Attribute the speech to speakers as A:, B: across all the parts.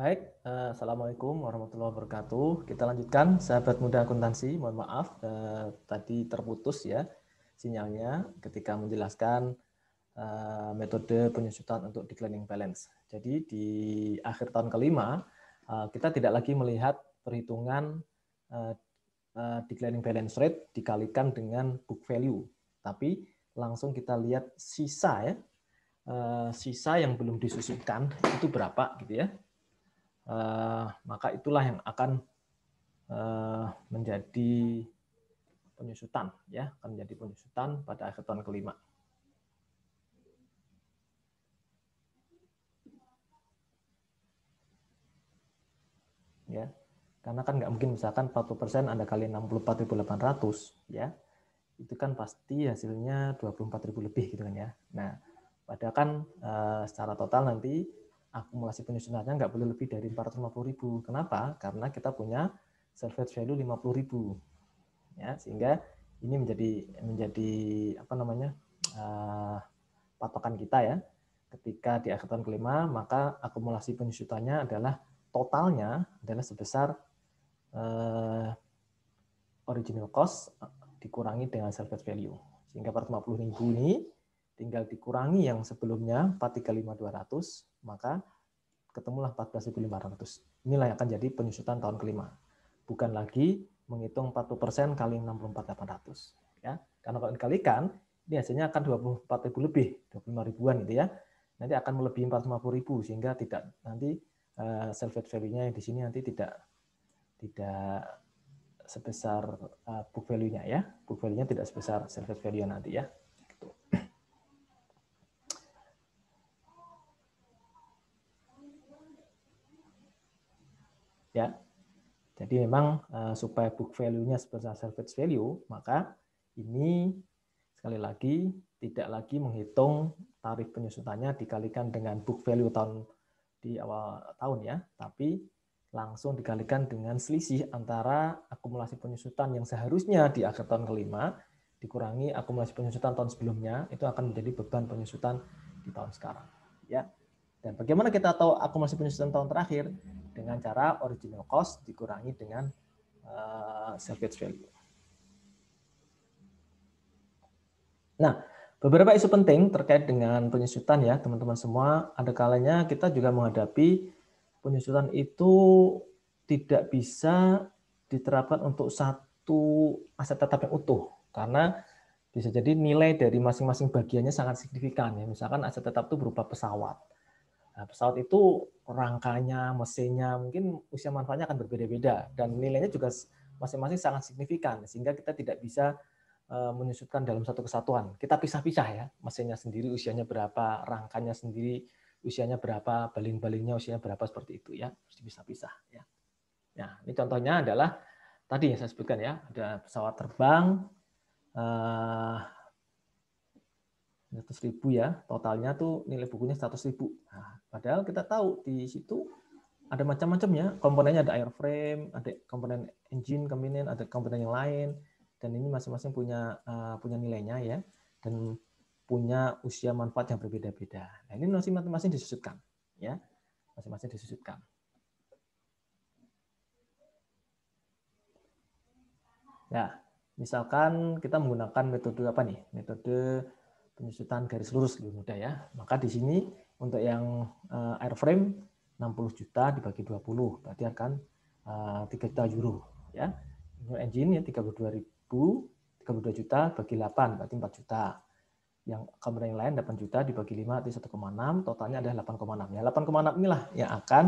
A: Baik, eh, Assalamualaikum warahmatullahi wabarakatuh. Kita lanjutkan, sahabat muda akuntansi, mohon maaf eh, tadi terputus ya sinyalnya ketika menjelaskan eh, metode penyusutan untuk declining balance. Jadi di akhir tahun kelima, kita tidak lagi melihat perhitungan declining balance rate dikalikan dengan book value, tapi langsung kita lihat sisa ya, sisa yang belum disusutkan itu berapa gitu ya Eh, maka itulah yang akan eh, menjadi penyusutan ya akan menjadi penyusutan pada akhir tahun kelima. Ya. Karena kan nggak mungkin misalkan 40% Anda kali 64.800 ya. Itu kan pasti hasilnya 24.000 lebih gitu kan ya. Nah, padahal kan eh, secara total nanti akumulasi penyusunannya nggak boleh lebih dari 450.000. Kenapa? Karena kita punya surface value 50.000. Ya, sehingga ini menjadi menjadi apa namanya? Uh, patokan kita ya. Ketika di akhir tahun kelima, maka akumulasi penyusutannya adalah totalnya adalah sebesar uh, original cost dikurangi dengan surface value. Sehingga 450.000 ini tinggal dikurangi yang sebelumnya 435.200 maka ketemulah 14.500. Inilah yang akan jadi penyusutan tahun kelima. Bukan lagi menghitung 40% kali 64.800. Ya. Karena kalau dikalikan, ini hasilnya akan 24.000 lebih, 25 ribuan gitu ya. Nanti akan melebihi 450 ribu, sehingga tidak nanti uh, eh, self value-nya yang di sini nanti tidak tidak sebesar uh, book value-nya ya. Book value-nya tidak sebesar self value nanti ya. Jadi memang eh, supaya book value-nya sebesar service value, maka ini sekali lagi tidak lagi menghitung tarif penyusutannya dikalikan dengan book value tahun di awal tahun ya, tapi langsung dikalikan dengan selisih antara akumulasi penyusutan yang seharusnya di akhir tahun kelima dikurangi akumulasi penyusutan tahun sebelumnya itu akan menjadi beban penyusutan di tahun sekarang ya. Dan bagaimana kita tahu akumulasi penyusutan tahun terakhir? dengan cara original cost dikurangi dengan uh, eh, salvage value. Nah, beberapa isu penting terkait dengan penyusutan ya teman-teman semua. Ada kalanya kita juga menghadapi penyusutan itu tidak bisa diterapkan untuk satu aset tetap yang utuh karena bisa jadi nilai dari masing-masing bagiannya sangat signifikan ya. Misalkan aset tetap itu berupa pesawat Nah, pesawat itu rangkanya, mesinnya, mungkin usia manfaatnya akan berbeda-beda dan nilainya juga masing-masing sangat signifikan sehingga kita tidak bisa eh, menyusutkan dalam satu kesatuan. Kita pisah-pisah ya, mesinnya sendiri usianya berapa, rangkanya sendiri usianya berapa, baling-balingnya usianya berapa seperti itu ya, Mesti pisah pisah ya. Nah, ini contohnya adalah tadi yang saya sebutkan ya, ada pesawat terbang, eh, 100 ribu ya, totalnya tuh nilai bukunya 100 ribu. Nah, padahal kita tahu di situ ada macam-macam ya, komponennya ada airframe, ada komponen engine, kemudian ada komponen yang lain, dan ini masing-masing punya uh, punya nilainya ya, dan punya usia manfaat yang berbeda-beda. Nah, ini masing-masing disusutkan ya, masing-masing disusutkan. Ya, misalkan kita menggunakan metode apa nih? Metode penyusutan garis lurus lebih mudah ya. Maka di sini untuk yang eh, airframe 60 juta dibagi 20 berarti akan 3 eh, juta euro ya. Untuk engine ya 32 ribu 32 juta bagi 8 berarti 4 juta. Yang kamera yang lain 8 juta dibagi 5 itu 1,6 totalnya adalah 8,6. Ya 8,6 inilah yang akan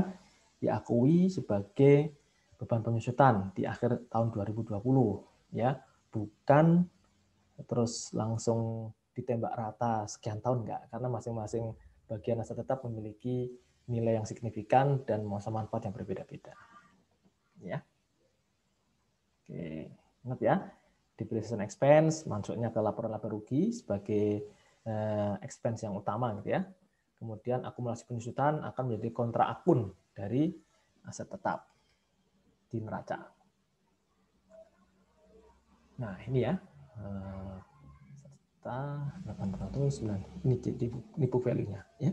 A: diakui sebagai beban penyusutan di akhir tahun 2020 ya bukan terus langsung ditembak rata sekian tahun enggak karena masing-masing bagian aset tetap memiliki nilai yang signifikan dan masa manfaat yang berbeda-beda. Ya. Oke, ingat ya. Depreciation expense masuknya ke laporan laba rugi sebagai eh, expense yang utama gitu ya. Kemudian akumulasi penyusutan akan menjadi kontra akun dari aset tetap di neraca. Nah, ini ya. Eh, juta sembilan ini jadi nipu value-nya ya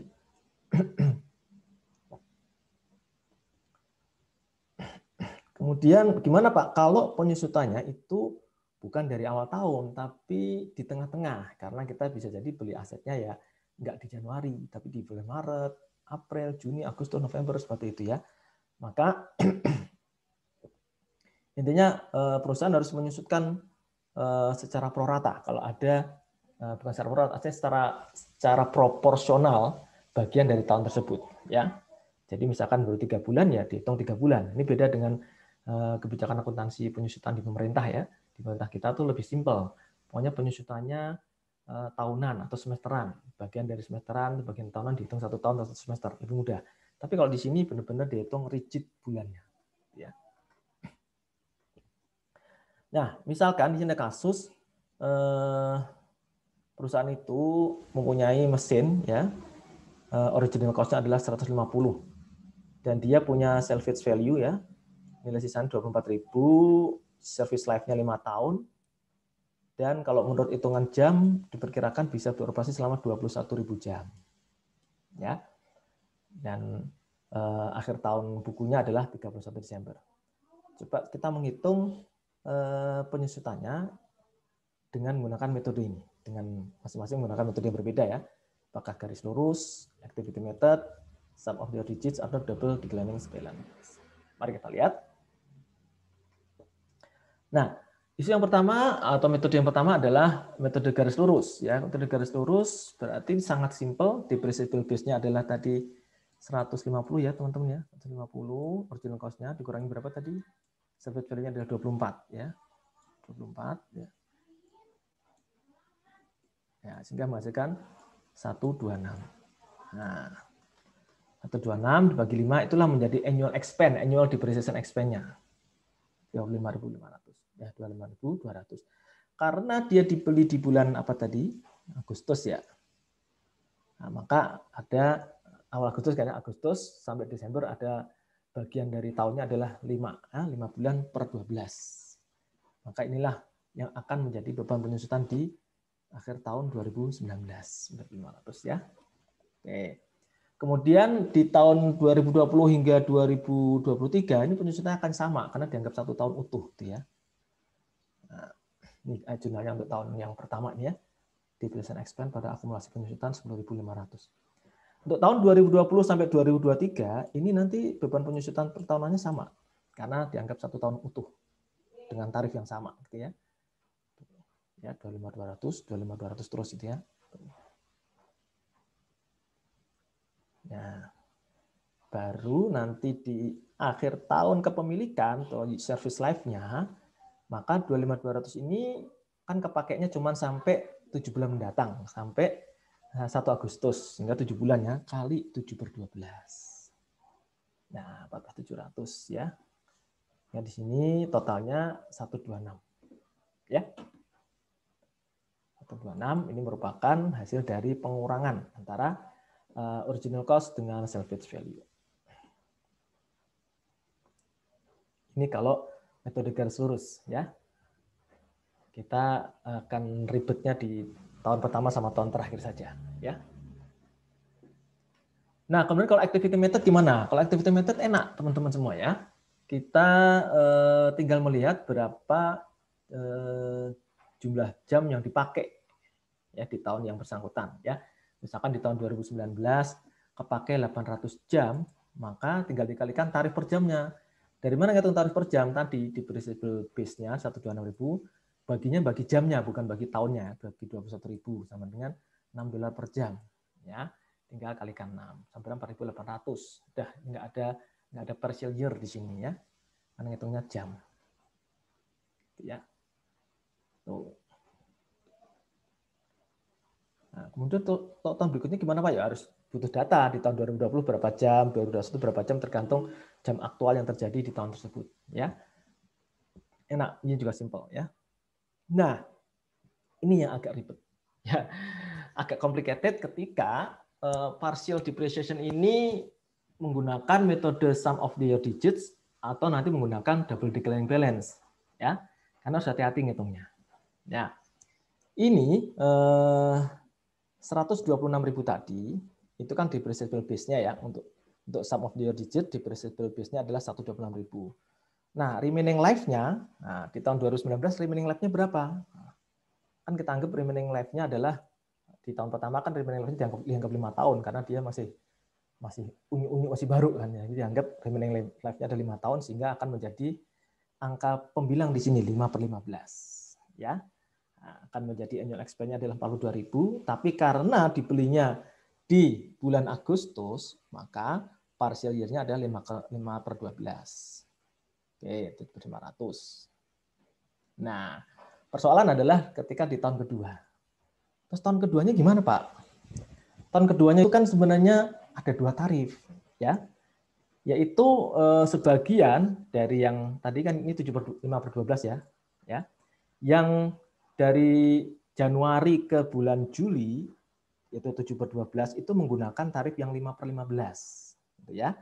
A: Kemudian gimana Pak kalau penyusutannya itu bukan dari awal tahun tapi di tengah-tengah karena kita bisa jadi beli asetnya ya nggak di Januari tapi di bulan Maret, April, Juni, Agustus, November seperti itu ya. Maka intinya eh, perusahaan harus menyusutkan eh, secara prorata kalau ada Eh, bukan secara plural, artinya secara secara proporsional bagian dari tahun tersebut, ya. Jadi misalkan baru tiga bulan ya dihitung tiga bulan. Ini beda dengan eh, kebijakan akuntansi penyusutan di pemerintah ya. Di pemerintah kita tuh lebih simpel. Pokoknya penyusutannya eh, tahunan atau semesteran. Bagian dari semesteran, bagian tahunan dihitung satu tahun atau semester. Lebih mudah. Tapi kalau di sini benar-benar dihitung rigid bulannya. Ya. Nah, misalkan di sini ada kasus eh, perusahaan itu mempunyai mesin ya eh, original cost-nya adalah 150 dan dia punya salvage value ya nilai sisaan 24.000 service life-nya 5 tahun dan kalau menurut hitungan jam diperkirakan bisa beroperasi selama 21.000 jam ya dan eh, akhir tahun bukunya adalah 31 Desember coba kita menghitung eh, penyusutannya dengan menggunakan metode ini dengan masing-masing menggunakan metode yang berbeda ya. Apakah garis lurus, activity method, sum of the digits, atau double declining balance. Mari kita lihat. Nah, isu yang pertama atau metode yang pertama adalah metode garis lurus ya. Metode garis lurus berarti sangat simple, depreciable base-nya adalah tadi 150 ya, teman-teman ya. 150 original cost-nya dikurangi berapa tadi? Sebetulnya value adalah 24 ya. 24 ya. Ya, sehingga menghasilkan 126. Nah, 126 dibagi 5 itulah menjadi annual expense, annual depreciation expense-nya. 25.500. Ya, 25.200. Karena dia dibeli di bulan apa tadi? Agustus ya. Nah, maka ada awal Agustus kayaknya Agustus sampai Desember ada bagian dari tahunnya adalah 5, 5 ah, bulan per 12. Maka inilah yang akan menjadi beban penyusutan di akhir tahun 2019 500 ya. Oke. Kemudian di tahun 2020 hingga 2023 ini penyusutan akan sama karena dianggap satu tahun utuh gitu ya. Nah, ini jurnalnya untuk tahun yang pertama nih ya. Depletion expense expand pada akumulasi penyusutan 10.500. Untuk tahun 2020 sampai 2023 ini nanti beban penyusutan per sama karena dianggap satu tahun utuh dengan tarif yang sama gitu ya ya 25200 25200 terus gitu ya ya baru nanti di akhir tahun kepemilikan atau service life-nya maka 25200 ini kan kepakainya cuma sampai 7 bulan mendatang sampai 1 eh, Agustus sehingga 7 bulan ya kali 7 per 12 nah 14700 ya ya di sini totalnya 126 ya yeah. 26 ini merupakan hasil dari pengurangan antara eh, original cost dengan salvage value. Ini kalau metode garis lurus ya. Kita akan ribetnya di tahun pertama sama tahun terakhir saja ya. Nah, kemudian kalau activity method gimana? Kalau activity method enak teman-teman semua ya. Kita eh, tinggal melihat berapa eh, jumlah jam yang dipakai ya di tahun yang bersangkutan ya. Misalkan di tahun 2019 kepake 800 jam, maka tinggal dikalikan tarif per jamnya. Dari mana ngitung tarif per jam tadi di principal base-nya 126.000, baginya bagi jamnya bukan bagi tahunnya, bagi 21.000 sama dengan 6 dolar per jam ya. Tinggal kalikan 6 sampai 4.800. Udah enggak ada enggak ada partial year di sini ya. Karena ngitungnya jam. Gitu, ya. Tuh. Kemudian untuk tahun berikutnya gimana Pak ya? Harus butuh data di tahun 2020 berapa jam, 2021 berapa jam tergantung jam aktual yang terjadi di tahun tersebut ya. Enak, ini juga simple ya. Nah, ini yang agak ribet. Ya. Agak complicated ketika uh, partial depreciation ini menggunakan metode sum of the year digits atau nanti menggunakan double declining balance ya. Karena harus hati-hati ngitungnya. Ya. Ini uh, 126.000 tadi itu kan depreciable base-nya ya untuk untuk sum of your digit depreciable base-nya adalah 126.000. Nah, remaining life-nya nah di tahun 2019 remaining life-nya berapa? Kan kita anggap remaining life-nya adalah di tahun pertama kan remaining life-nya dianggap dianggap 5 tahun karena dia masih masih unyu-unyu masih baru kan ya. Jadi dianggap remaining life-nya ada 5 tahun sehingga akan menjadi angka pembilang di sini 5/15 ya akan menjadi annual expense-nya adalah 42.000, tapi karena dibelinya di bulan Agustus, maka partial year-nya adalah 5, ke 5 per 12. Oke, 7.500. Nah, persoalan adalah ketika di tahun kedua. Terus tahun keduanya gimana, Pak? Tahun keduanya itu kan sebenarnya ada dua tarif, ya. Yaitu eh, sebagian dari yang tadi kan ini 7 per 5 per 12 ya, ya. Yang dari Januari ke bulan Juli yaitu 7 per 12 itu menggunakan tarif yang 5 per 15 gitu ya.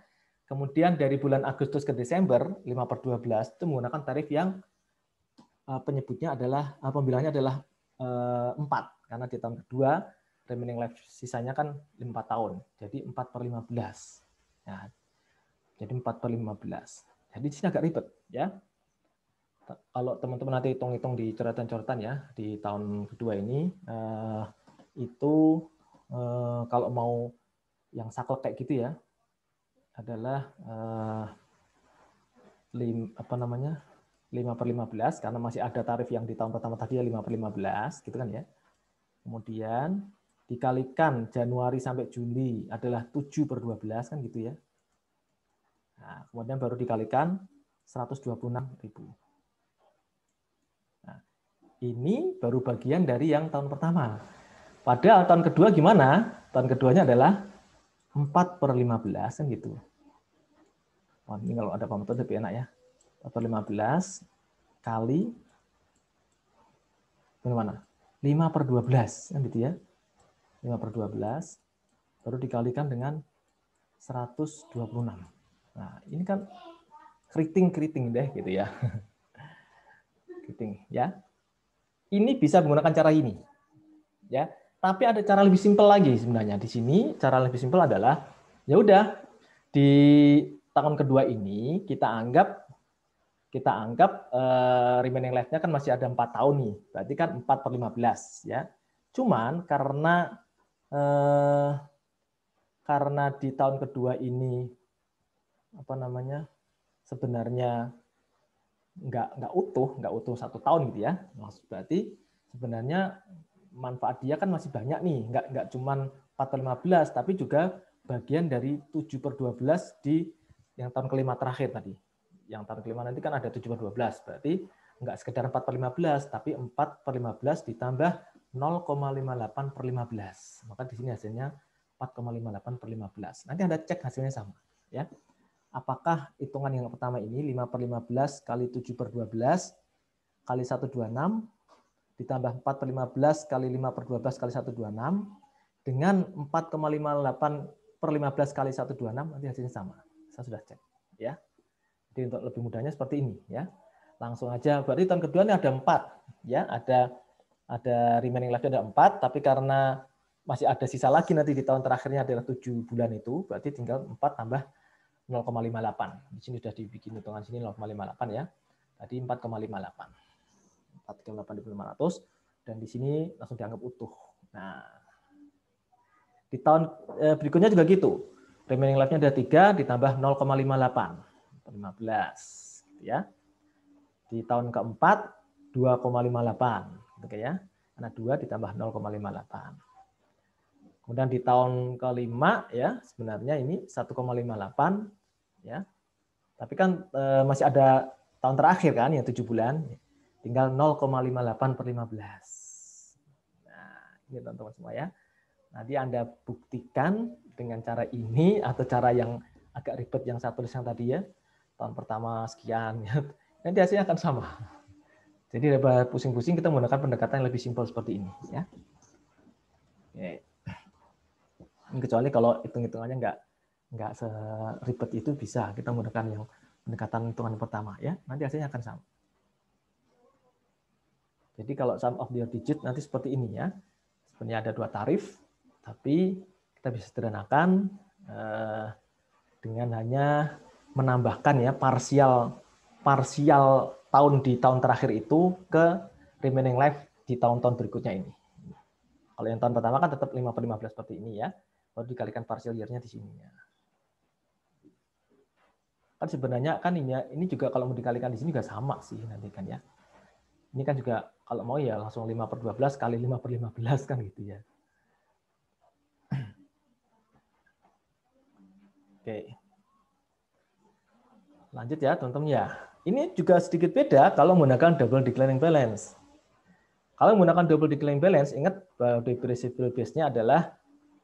A: Kemudian dari bulan Agustus ke Desember 5 per 12 itu menggunakan tarif yang eh, penyebutnya adalah eh, pembilangnya adalah 4 eh, karena di tahun kedua remaining life sisanya kan 5 tahun. Jadi 4 per 15. Nah, jadi 4 per 15. Jadi di sini agak ribet ya kalau teman-teman nanti hitung-hitung di coretan-coretan ya di tahun kedua ini uh, itu uh, kalau mau yang saklek kayak gitu ya adalah uh, lim, apa namanya 5 per 15 karena masih ada tarif yang di tahun pertama tadi ya 5 per 15 gitu kan ya. Kemudian dikalikan Januari sampai Juli adalah 7 per 12 kan gitu ya. Nah, kemudian baru dikalikan 126 ribu ini baru bagian dari yang tahun pertama. Padahal tahun kedua gimana? Tahun keduanya adalah 4 per 15 kan gitu. Wah, ini kalau ada pemotor lebih enak ya. 4 per 15 kali mana? 5 per 12 kan gitu ya. 5 per 12 baru dikalikan dengan 126. Nah, ini kan keriting-keriting deh gitu ya. Keriting ya ini bisa menggunakan cara ini. Ya, tapi ada cara lebih simpel lagi sebenarnya di sini. Cara lebih simpel adalah ya udah di tahun kedua ini kita anggap kita anggap uh, remaining life-nya kan masih ada empat tahun nih. Berarti kan 4 per 15 ya. Cuman karena eh, karena di tahun kedua ini apa namanya sebenarnya nggak nggak utuh nggak utuh satu tahun gitu ya maksud berarti sebenarnya manfaat dia kan masih banyak nih nggak nggak cuman 4 per 15 tapi juga bagian dari 7 per 12 di yang tahun kelima terakhir tadi yang tahun kelima nanti kan ada 7 per 12 berarti nggak sekedar 4 per 15 tapi 4 per 15 ditambah 0,58 per 15 maka di sini hasilnya 4,58 per 15 nanti Anda cek hasilnya sama ya apakah hitungan yang pertama ini 5 per 15 kali 7 per 12 kali 126 ditambah 4 per 15 kali 5 per 12 kali 126 dengan 4,58 per 15 kali 126 nanti hasilnya sama. Saya sudah cek. ya. Jadi untuk lebih mudahnya seperti ini. ya. Langsung aja, berarti tahun kedua ini ada 4. Ya, ada ada remaining lagi ada 4, tapi karena masih ada sisa lagi nanti di tahun terakhirnya adalah 7 bulan itu, berarti tinggal 4 tambah 0,58. Di sini sudah dibikin hitungan sini 0,58 ya. Tadi 4,58. 4,8500 dan di sini langsung dianggap utuh. Nah, di tahun eh, berikutnya juga gitu. Remaining life-nya ada 3 ditambah 0,58. 15 gitu ya. Di tahun keempat 2,58 gitu ya. Karena 2 ditambah 0,58. Kemudian di tahun kelima ya sebenarnya ini 1,58 ya. Tapi kan e, masih ada tahun terakhir kan ya 7 bulan tinggal 0,58 per 15. Nah, ini teman-teman semua ya. Nanti Anda buktikan dengan cara ini atau cara yang agak ribet yang saya tulis yang tadi ya. Tahun pertama sekian ya. Nanti hasilnya akan sama. Jadi daripada pusing-pusing kita menggunakan pendekatan yang lebih simpel seperti ini ya. Oke. Kecuali kalau hitung-hitungannya nggak nggak seribet itu bisa kita menggunakan yang pendekatan hitungan pertama ya nanti hasilnya akan sama jadi kalau sum of the digit nanti seperti ini ya sebenarnya ada dua tarif tapi kita bisa sederhanakan eh, dengan hanya menambahkan ya parsial parsial tahun di tahun terakhir itu ke remaining life di tahun-tahun berikutnya ini kalau yang tahun pertama kan tetap 5 per 15 seperti ini ya baru dikalikan parsial year-nya di sini ya. Kan sebenarnya kan ini ya, ini juga kalau mau dikalikan di sini juga sama sih nanti kan ya. Ini kan juga kalau mau ya langsung 5 per 12 kali 5 per 15 kan gitu ya. Oke. Lanjut ya teman-teman ya. Ini juga sedikit beda kalau menggunakan double declining balance. Kalau menggunakan double declining balance, ingat bahwa depreciable base-nya adalah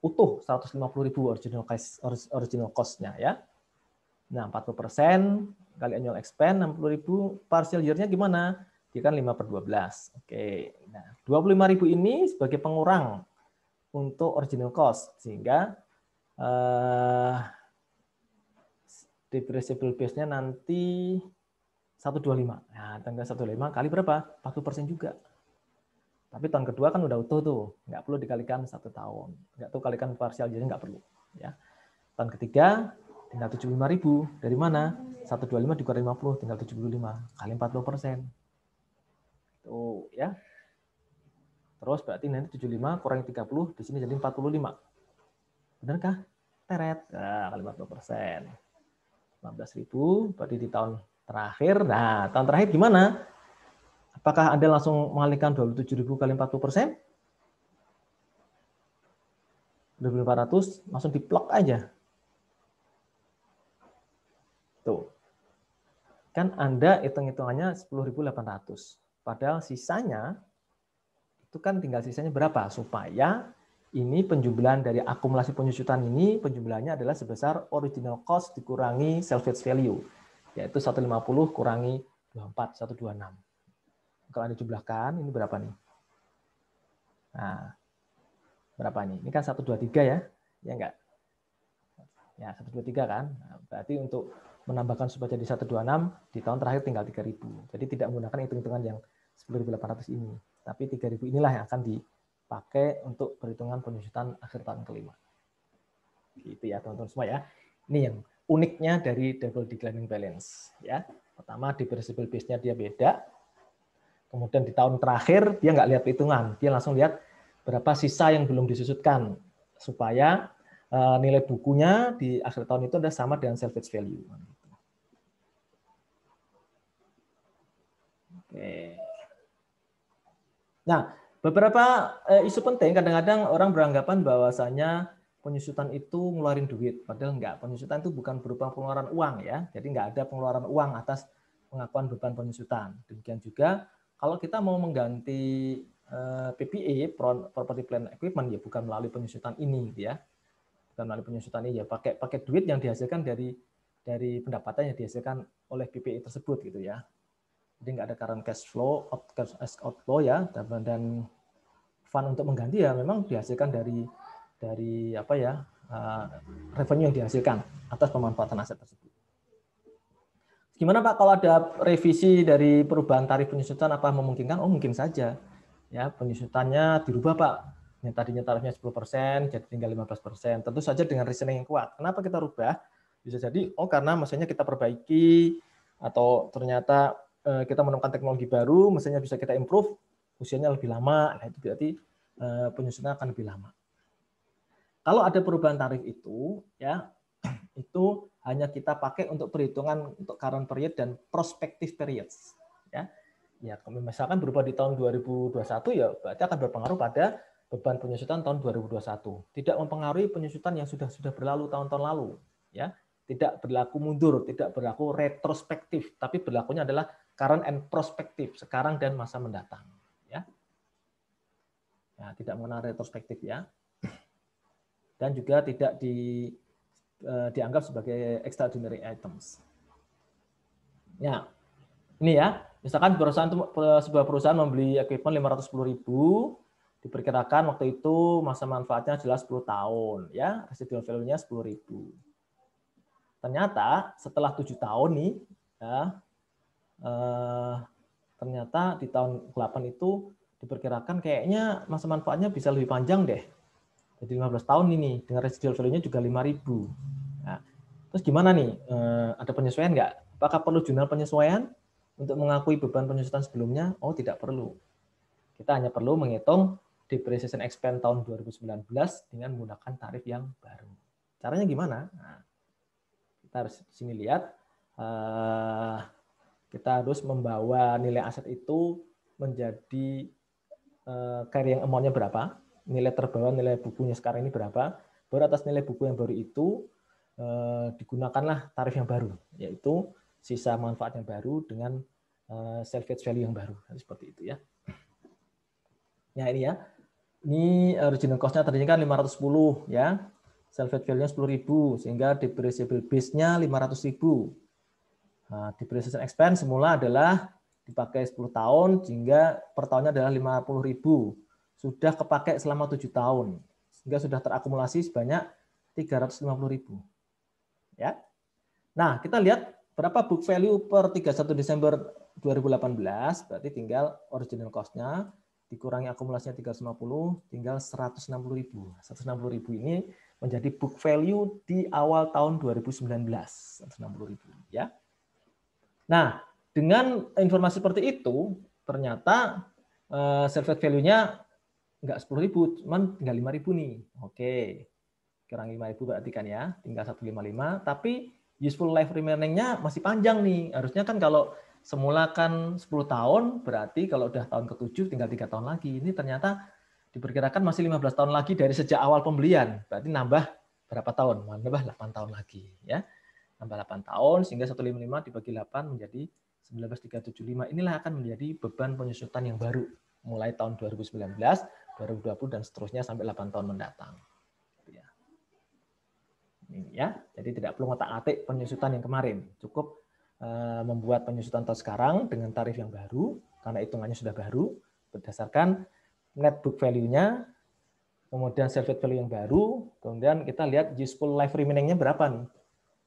A: utuh 150.000 original cost original cost-nya ya. Nah, 40% persen kali annual expense 60.000, partial year-nya gimana? Dia kan 5 per 12. Oke, nah 25.000 ini sebagai pengurang untuk original cost, sehingga eh, depreciable base-nya nanti 125. Nah, tanggal 125 kali berapa? 40% persen juga. Tapi tahun kedua kan udah utuh tuh, nggak perlu dikalikan satu tahun, nggak tuh kalikan parsial jadi nggak perlu. Ya, tahun ketiga tinggal 75 ribu. Dari mana? 125 dikurang 50, tinggal 75. Kali 40 persen. Tuh, ya. Terus berarti nanti 75 kurang 30, di sini jadi 45. Benarkah? Teret. Nah, kali 40 persen. 15 ribu, berarti di tahun terakhir. Nah, tahun terakhir gimana? Apakah Anda langsung mengalihkan 27 ribu kali 40 persen? 2.400 langsung diplok aja Tuh. Kan Anda hitung-hitungannya 10.800. Padahal sisanya itu kan tinggal sisanya berapa supaya ini penjumlahan dari akumulasi penyusutan ini penjumlahannya adalah sebesar original cost dikurangi salvage value yaitu 150 kurangi 24 126. Kalau Anda jumlahkan ini berapa nih? Nah, berapa nih? Ini kan 123 ya. Ya enggak? Ya, 123 kan. Nah, berarti untuk menambahkan supaya jadi 126, di tahun terakhir tinggal 3000. Jadi tidak menggunakan hitung-hitungan yang 10.800 ini. Tapi 3000 inilah yang akan dipakai untuk perhitungan penyusutan akhir tahun kelima. Gitu ya teman-teman semua ya. Ini yang uniknya dari double declining balance ya. Pertama di principal base-nya dia beda. Kemudian di tahun terakhir dia nggak lihat hitungan, dia langsung lihat berapa sisa yang belum disusutkan supaya eh, nilai bukunya di akhir tahun itu ada sama dengan salvage value. Nah, beberapa eh, isu penting kadang-kadang orang beranggapan bahwasanya penyusutan itu ngeluarin duit, padahal enggak. Penyusutan itu bukan berupa pengeluaran uang ya. Jadi enggak ada pengeluaran uang atas pengakuan beban penyusutan. Demikian juga kalau kita mau mengganti eh, PPE (Property Plan Equipment) ya bukan melalui penyusutan ini gitu ya. Bukan melalui penyusutan ini ya pakai pakai duit yang dihasilkan dari dari pendapatan yang dihasilkan oleh PPE tersebut gitu ya. Jadi nggak ada current cash flow, out, cash outflow ya, dan fund untuk mengganti ya memang dihasilkan dari dari apa ya uh, revenue yang dihasilkan atas pemanfaatan aset tersebut. Gimana Pak kalau ada revisi dari perubahan tarif penyusutan apa memungkinkan? Oh mungkin saja ya penyusutannya dirubah Pak. Yang tadinya tarifnya 10% jadi tinggal 15%. Tentu saja dengan reasoning yang kuat. Kenapa kita rubah? Bisa jadi oh karena maksudnya kita perbaiki atau ternyata Eh, kita menemukan teknologi baru, mesinnya bisa kita improve, usianya lebih lama. Nah, itu berarti eh, penyusunan akan lebih lama. Kalau ada perubahan tarif itu, ya itu hanya kita pakai untuk perhitungan untuk current period dan prospective periods. Ya, ya misalkan berubah di tahun 2021 ya berarti akan berpengaruh pada beban penyusutan tahun 2021. Tidak mempengaruhi penyusutan yang sudah sudah berlalu tahun-tahun lalu. Ya, tidak berlaku mundur, tidak berlaku retrospektif, tapi berlakunya adalah current and prospective, sekarang dan masa mendatang. Ya, ya tidak mengenal retrospektif ya. Dan juga tidak di, eh, dianggap sebagai extraordinary items. Ya, ini ya. Misalkan perusahaan itu, sebuah perusahaan membeli equipment 510 ribu, diperkirakan waktu itu masa manfaatnya jelas 10 tahun ya residual value-nya 10.000. Ternyata setelah tujuh tahun nih ya eh, ternyata di tahun 8 itu diperkirakan kayaknya masa manfaatnya bisa lebih panjang deh. Jadi 15 tahun ini dengan residual value-nya juga 5000. Nah, terus gimana nih? Eh, ada penyesuaian nggak? Apakah perlu jurnal penyesuaian untuk mengakui beban penyusutan sebelumnya? Oh, tidak perlu. Kita hanya perlu menghitung depreciation expense tahun 2019 dengan menggunakan tarif yang baru. Caranya gimana? Nah, kita harus di sini lihat uh, kita harus membawa nilai aset itu menjadi uh, eh, carrying amount-nya berapa, nilai terbawa nilai bukunya sekarang ini berapa, baru atas nilai buku yang baru itu eh, digunakanlah tarif yang baru, yaitu sisa manfaat yang baru dengan uh, eh, salvage value yang baru, seperti itu ya. Ya ini ya, ini original cost-nya tadinya kan 510 ya, salvage value-nya 10.000 sehingga depreciable base-nya 500.000. Nah, depreciation expense semula adalah dipakai 10 tahun sehingga per tahunnya adalah puluh ribu. Sudah kepakai selama 7 tahun. Sehingga sudah terakumulasi sebanyak puluh ribu. Ya. Nah, kita lihat berapa book value per 31 Desember 2018, berarti tinggal original cost-nya dikurangi akumulasinya 350, tinggal puluh ribu. puluh ribu ini menjadi book value di awal tahun 2019. puluh ribu, ya. Nah, dengan informasi seperti itu, ternyata uh, value-nya nggak 10.000, cuman tinggal 5.000 nih. Oke, kurang 5.000 berarti kan ya, tinggal 155. Tapi useful life remaining-nya masih panjang nih. Harusnya kan kalau semula kan 10 tahun, berarti kalau udah tahun ke-7 tinggal tiga tahun lagi. Ini ternyata diperkirakan masih 15 tahun lagi dari sejak awal pembelian. Berarti nambah berapa tahun? Nambah 8 tahun lagi. ya tambah 8 tahun sehingga 155 dibagi 8 menjadi 19375. Inilah akan menjadi beban penyusutan yang baru mulai tahun 2019, 2020 dan seterusnya sampai 8 tahun mendatang. Gitu ya. ya. Jadi tidak perlu ngotak-atik penyusutan yang kemarin, cukup eh, membuat penyusutan tahun sekarang dengan tarif yang baru karena hitungannya sudah baru berdasarkan net book value-nya kemudian survey value yang baru, kemudian kita lihat useful life remaining-nya berapa nih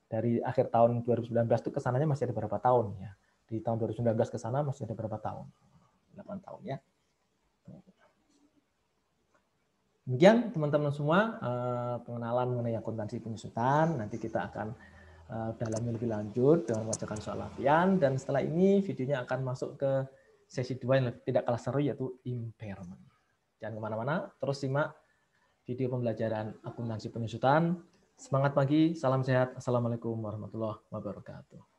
A: dari akhir tahun 2019 itu kesananya masih ada berapa tahun ya. Di tahun 2019 ke sana masih ada berapa tahun? 8 tahun ya. Demikian teman-teman semua eh, pengenalan mengenai akuntansi penyusutan. Nanti kita akan eh, dalami lebih lanjut dengan membacakan soal latihan dan setelah ini videonya akan masuk ke sesi dua yang tidak kalah seru yaitu impairment. Jangan kemana-mana, terus simak video pembelajaran akuntansi penyusutan Semangat pagi, salam sehat. Assalamualaikum warahmatullahi wabarakatuh.